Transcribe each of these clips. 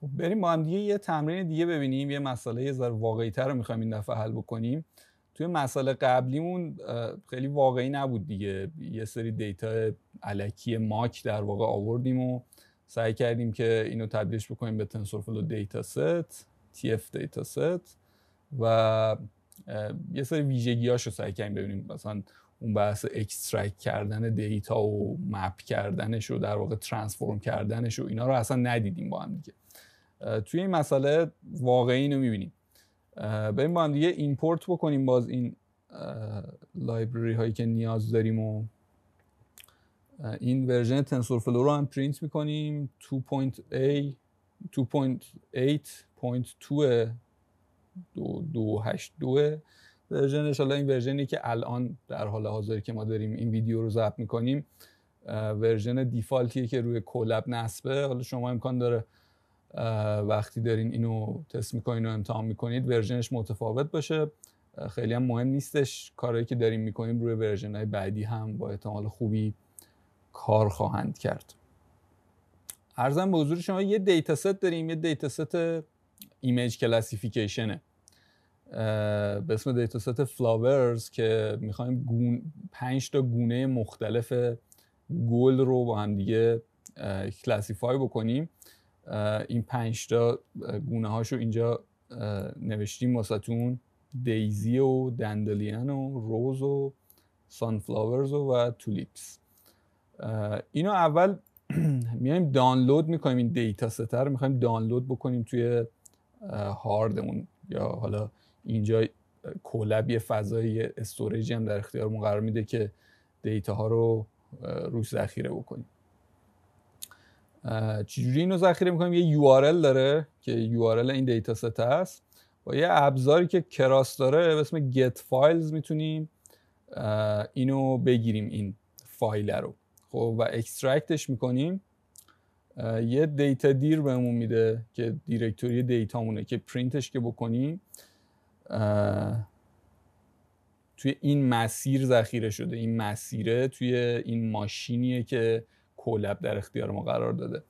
خب بریم با هم دیگه یه تمرین دیگه ببینیم یه مسئله یه ذره واقعی تر رو میخوایم این دفعه حل بکنیم توی مسئله قبلیمون خیلی واقعی نبود دیگه یه سری دیتا علکی ماک در واقع آوردیم و سعی کردیم که اینو تبدیلش بکنیم به تنسورفلو دیتا ست TF دیتا ست و یه سری ویژگی رو سعی کردیم ببینیم مثلا اون بحث اکسترکت کردن دیتا و مپ کردنش و در واقع ترانسفورم کردنش و اینا رو اصلا ندیدیم با هم دیگه توی این مسئله واقعی اینو میبینیم بریم با هم دیگه ایمپورت بکنیم باز این لایبرری هایی که نیاز داریم و این ورژن تنسور رو هم پرینت میکنیم 2.8 2.8.2 2.8.2 ورژن ان این ورژنی که الان در حال حاضر که ما داریم این ویدیو رو ضبط میکنیم ورژن دیفالتیه که روی کلب نصبه حالا شما امکان داره وقتی دارین اینو تست میکنین و امتحان میکنید ورژنش متفاوت باشه خیلی هم مهم نیستش کارهایی که داریم میکنیم روی ورژن های بعدی هم با احتمال خوبی کار خواهند کرد ارزم به حضور شما یه دیتا داریم یه دیتا ست ایمیج کلاسیفیکیشنه به اسم دیتا فلاورز که میخوایم گون... تا گونه مختلف گل رو با هم دیگه کلاسیفای بکنیم این پنج تا گونه رو اینجا نوشتیم واسهتون دیزی و دندلیان و روز و سانفلاورز و, و تولیپس اینو اول میایم دانلود میکنیم این دیتا رو میخوایم دانلود بکنیم توی هاردمون یا حالا اینجا کلب یه فضای استوریجی هم در اختیارمون قرار میده که دیتا ها رو روش ذخیره بکنیم چجوری اینو ذخیره میکنیم یه URL داره که URL این دیتا ست هست با یه ابزاری که کراس داره به اسم get files میتونیم اینو بگیریم این فایل رو خب و اکسترکتش میکنیم یه دیتا دیر بهمون میده که دیرکتوری دیتامونه که پرینتش که بکنیم توی این مسیر ذخیره شده این مسیره توی این ماشینیه که کولب در اختیار ما قرار داده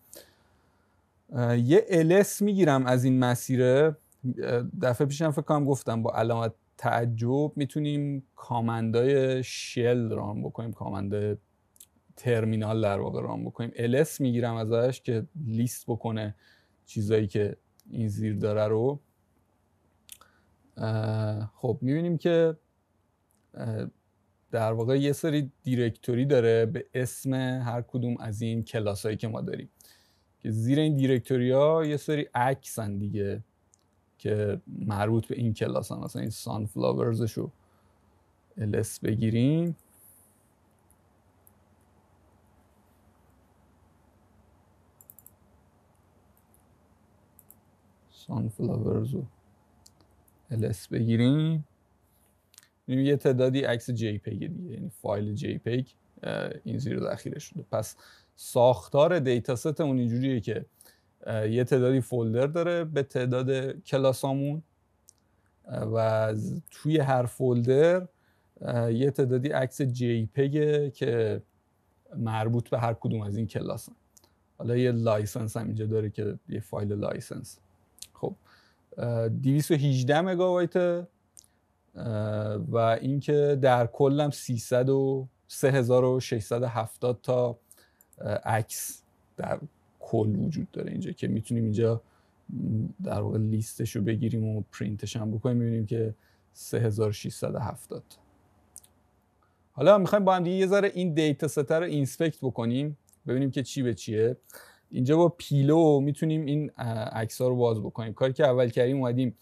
یه الس میگیرم از این مسیره دفعه پیشم فکر کنم گفتم با علامت تعجب میتونیم کامندای شل ران بکنیم کامنده ترمینال در واقع ران بکنیم الس میگیرم ازش که لیست بکنه چیزایی که این زیر داره رو خب میبینیم که در واقع یه سری دیرکتوری داره به اسم هر کدوم از این کلاس هایی که ما داریم که زیر این دیرکتوری ها یه سری عکسن دیگه که مربوط به این کلاس هم مثلا این سانفلاورزش رو الس بگیریم سانفلاورزو LS بگیریم میبینیم یه تعدادی عکس جی دیگه یعنی فایل جی پیگ این زیر ذخیره شده پس ساختار دیتا اون اینجوریه که یه تعدادی فولدر داره به تعداد کلاسامون و توی هر فولدر یه تعدادی عکس جی که مربوط به هر کدوم از این کلاس هم. حالا یه لایسنس هم اینجا داره که یه فایل لایسنس 218 مگابایت و اینکه در کلم 300 و 3670 تا عکس در کل وجود داره اینجا که میتونیم اینجا در واقع لیستش رو بگیریم و پرینتش هم بکنیم میبینیم که 3670 حالا میخوایم با هم دیگه یه ذره این دیتا ستر رو اینسپکت بکنیم ببینیم که چی به چیه اینجا با پیلو میتونیم این عکس ها رو باز بکنیم کاری که اول کردیم اومدیم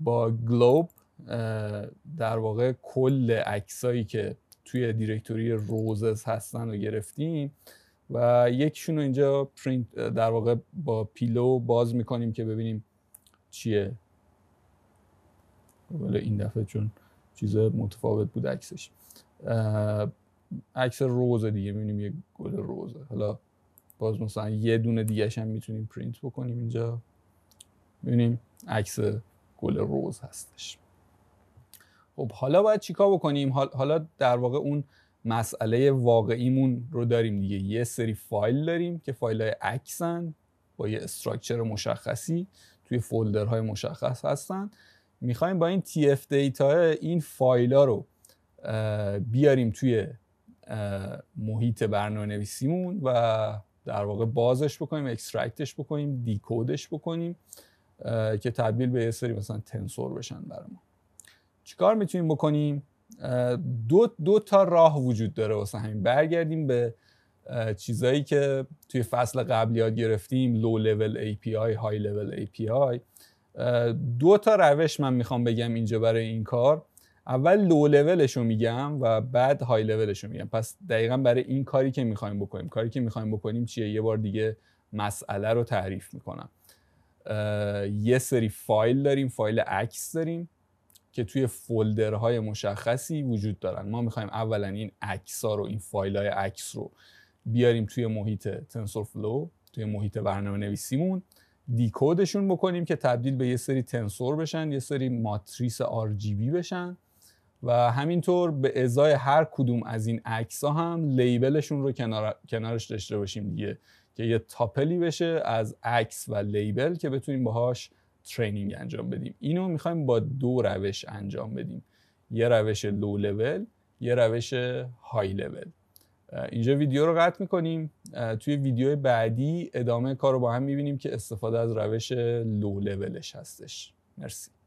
با گلوب در واقع کل عکسایی که توی دیرکتوری روزز هستن رو گرفتیم و یکشون رو اینجا پرینت در واقع با پیلو باز میکنیم که ببینیم چیه ولی این دفعه چون چیز متفاوت بود عکسش عکس روزه دیگه میبینیم یه گل روزه حالا باز مثلا یه دونه دیگه هم میتونیم پرینت بکنیم اینجا ببینیم عکس گل روز هستش خب حالا باید چیکار بکنیم حالا در واقع اون مسئله واقعیمون رو داریم دیگه یه سری فایل داریم که فایل های عکسن با یه استراکچر مشخصی توی فولدرهای مشخص هستن میخوایم با این اف دیتا این فایل ها رو بیاریم توی محیط برنامه نویسیمون و در واقع بازش بکنیم اکسترکتش بکنیم دیکودش بکنیم که تبدیل به یه سری مثلا تنسور بشن برای ما چیکار میتونیم بکنیم دو, دو تا راه وجود داره واسه همین برگردیم به چیزایی که توی فصل قبل یاد گرفتیم لو لول API های لول API دو تا روش من میخوام بگم اینجا برای این کار اول لو لولش رو میگم و بعد های لولش رو میگم پس دقیقا برای این کاری که میخوایم بکنیم کاری که میخوایم بکنیم چیه یه بار دیگه مسئله رو تعریف میکنم یه سری فایل داریم فایل عکس داریم که توی فولدرهای مشخصی وجود دارن ما میخوایم اولا این عکس ها رو این فایل های عکس رو بیاریم توی محیط فلو توی محیط برنامه نویسیمون دیکودشون بکنیم که تبدیل به یه سری تنسور بشن یه سری ماتریس RGB بشن و همینطور به ازای هر کدوم از این عکس ها هم لیبلشون رو کنار... کنارش داشته باشیم دیگه که یه تاپلی بشه از عکس و لیبل که بتونیم باهاش ترینینگ انجام بدیم اینو میخوایم با دو روش انجام بدیم یه روش لو لول یه روش های لول اینجا ویدیو رو قطع میکنیم توی ویدیو بعدی ادامه کار رو با هم میبینیم که استفاده از روش لو لولش هستش مرسی